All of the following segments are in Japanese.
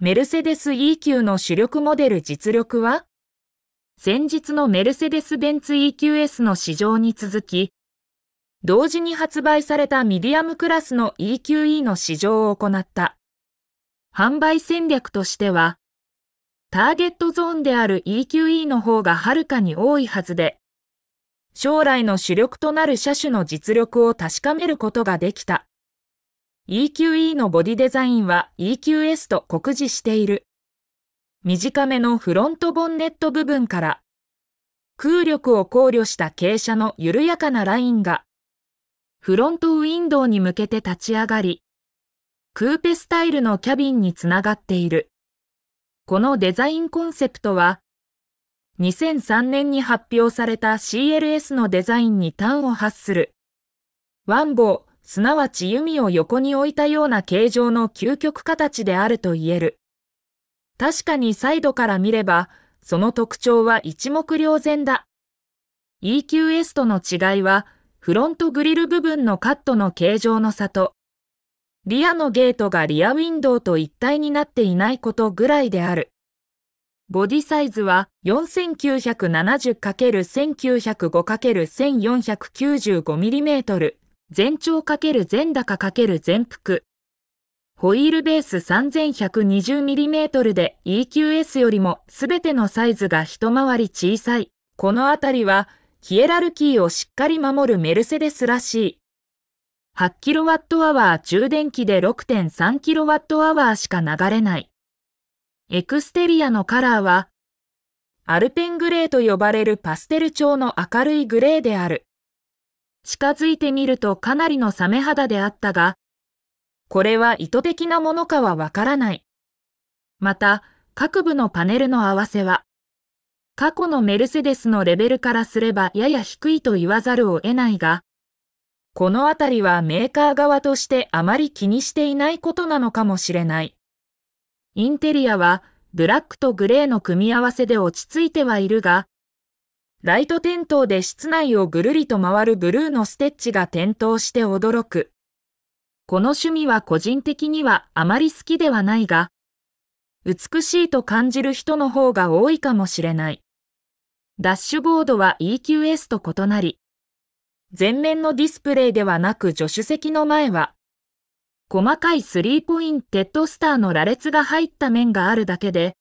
メルセデス E 級の主力モデル実力は先日のメルセデス・ベンツ EQS の市場に続き、同時に発売されたミディアムクラスの EQE の市場を行った。販売戦略としては、ターゲットゾーンである EQE の方がはるかに多いはずで、将来の主力となる車種の実力を確かめることができた。EQE のボディデザインは EQS と酷似している。短めのフロントボンネット部分から空力を考慮した傾斜の緩やかなラインがフロントウィンドウに向けて立ち上がりクーペスタイルのキャビンにつながっている。このデザインコンセプトは2003年に発表された CLS のデザインに端を発するワンボーすなわち弓を横に置いたような形状の究極形であると言える。確かにサイドから見れば、その特徴は一目瞭然だ。EQS との違いは、フロントグリル部分のカットの形状の差と、リアのゲートがリアウィンドウと一体になっていないことぐらいである。ボディサイズは 4970×1905×1495mm 全長×全高×全幅。ホイールベース 3120mm で EQS よりも全てのサイズが一回り小さい。このあたりはヒエラルキーをしっかり守るメルセデスらしい。8kWh 充電器で 6.3kWh しか流れない。エクステリアのカラーはアルペングレーと呼ばれるパステル調の明るいグレーである。近づいてみるとかなりのサメ肌であったが、これは意図的なものかはわからない。また、各部のパネルの合わせは、過去のメルセデスのレベルからすればやや低いと言わざるを得ないが、このあたりはメーカー側としてあまり気にしていないことなのかもしれない。インテリアはブラックとグレーの組み合わせで落ち着いてはいるが、ライト点灯で室内をぐるりと回るブルーのステッチが点灯して驚く。この趣味は個人的にはあまり好きではないが、美しいと感じる人の方が多いかもしれない。ダッシュボードは EQS と異なり、前面のディスプレイではなく助手席の前は、細かいスリーポインテッドスターの羅列が入った面があるだけで、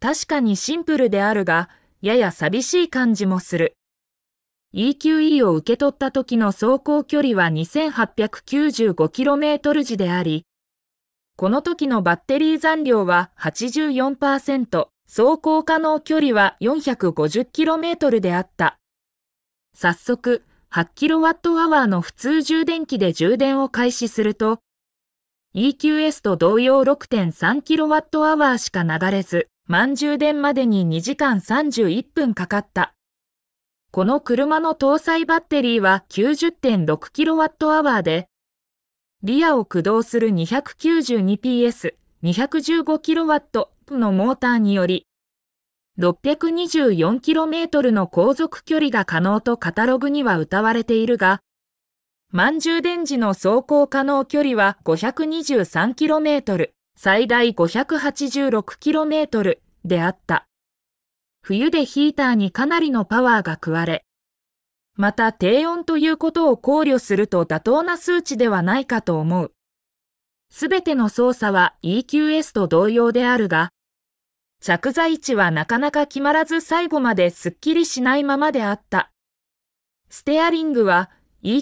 確かにシンプルであるが、やや寂しい感じもする。EQE を受け取った時の走行距離は 2895km 時であり、この時のバッテリー残量は84%、走行可能距離は 450km であった。早速、8kWh の普通充電器で充電を開始すると、EQS と同様 6.3kWh しか流れず、満充電までに2時間31分かかった。この車の搭載バッテリーは 90.6kWh で、リアを駆動する 292PS、215kW のモーターにより、624km の航続距離が可能とカタログには謳われているが、満充電時の走行可能距離は 523km。最大 586km であった。冬でヒーターにかなりのパワーが食われ、また低温ということを考慮すると妥当な数値ではないかと思う。すべての操作は EQS と同様であるが、着座位置はなかなか決まらず最後まですっきりしないままであった。ステアリングは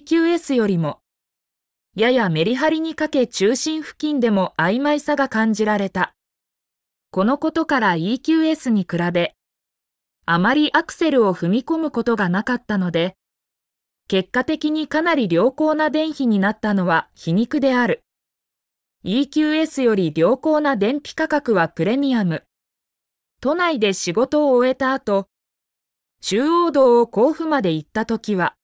EQS よりもややメリハリにかけ中心付近でも曖昧さが感じられた。このことから EQS に比べ、あまりアクセルを踏み込むことがなかったので、結果的にかなり良好な電費になったのは皮肉である。EQS より良好な電費価格はプレミアム。都内で仕事を終えた後、中央道を甲府まで行った時は、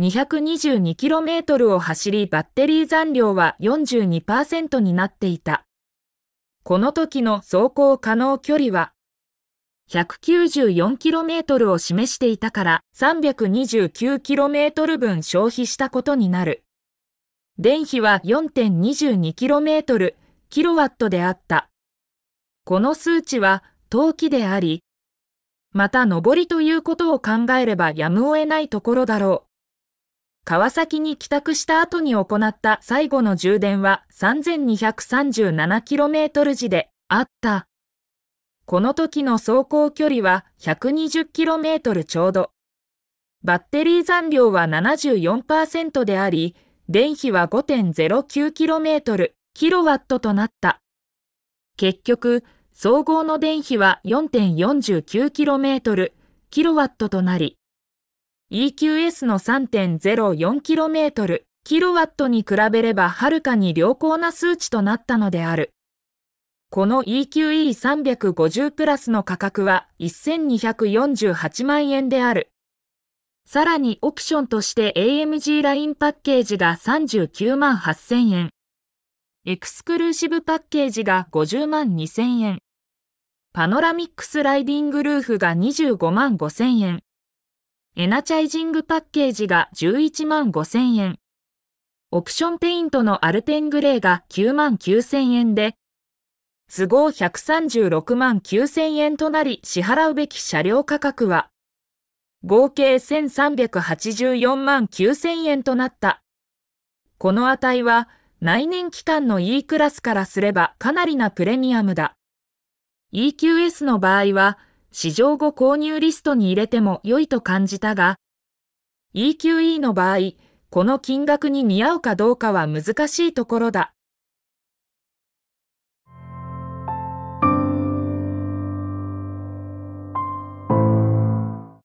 222km を走りバッテリー残量は42%になっていた。この時の走行可能距離は 194km を示していたから 329km 分消費したことになる。電費は 4.22km、キロワットであった。この数値は陶器であり、また上りということを考えればやむを得ないところだろう。川崎に帰宅した後に行った最後の充電は 3237km 時であった。この時の走行距離は 120km ちょうど。バッテリー残量は74%であり、電費は 5.09km、キロワットとなった。結局、総合の電費は 4.49km、キロワットとなり、EQS の 3.04km、キロワットに比べればはるかに良好な数値となったのである。この EQE350 プラスの価格は1248万円である。さらにオプションとして AMG ラインパッケージが39万8000円。エクスクルーシブパッケージが50万2000円。パノラミックスライディングルーフが25万5000円。エナチャイジングパッケージが11万5000円。オプションペイントのアルテングレーが9万9000円で、都合136万9000円となり支払うべき車両価格は、合計1384万9000円となった。この値は、内燃機関の E クラスからすればかなりなプレミアムだ。EQS の場合は、試乗後購入リストに入れても良いと感じたが、EQE の場合、この金額に見合うかどうかは難しいところだ。